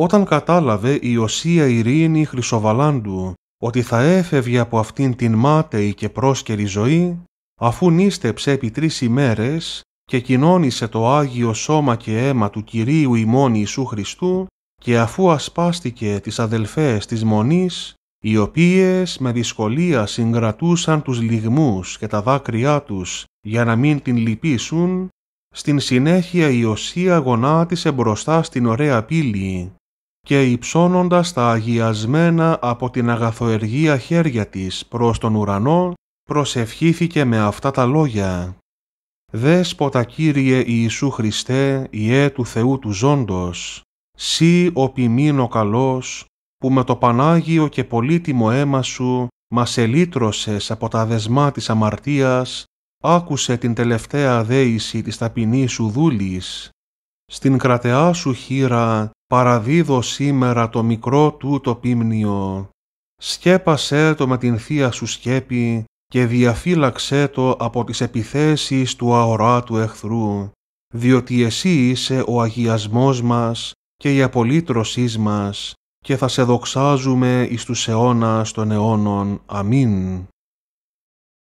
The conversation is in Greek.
Όταν κατάλαβε η Οσία Ειρήνη Χρυσοβαλάντου ότι θα έφευγε από αυτήν την μάταιη και πρόσκαιρη ζωή, αφού νίστεψε επί τρεις ημέρες και κοινώνησε το Άγιο Σώμα και Αίμα του Κυρίου ημών Ιησού Χριστού και αφού ασπάστηκε τις αδελφές της Μονής, οι οποίες με δυσκολία συγκρατούσαν τους λιγμούς και τα δάκρυά τους για να μην την λυπήσουν, στην συνέχεια η Οσία γονάτισε μπροστά στην ωραία πύλη και υψώνοντας τα αγιασμένα από την αγαθοεργία χέρια της προς τον ουρανό, προσευχήθηκε με αυτά τα λόγια. «Δέσποτα Κύριε Ιησού Χριστέ, Ιε του Θεού του ζώντος, σύ ο ποιμήν καλός, που με το Πανάγιο και πολύτιμο αίμα σου μας ελύτρωσες από τα δεσμά της αμαρτίας, άκουσε την τελευταία δέηση της ταπεινής σου δούλης. Στην κρατεά σου χείρα παραδίδω σήμερα το μικρό τούτο πίμνιο. Σκέπασέ το με την θεία σου σκέπη και διαφύλαξέ το από τις επιθέσεις του αοράτου εχθρού, διότι εσύ είσαι ο αγιασμός μας και η απολύτρωσής μας και θα σε δοξάζουμε εις τους αιώνας των αιώνων. Αμήν.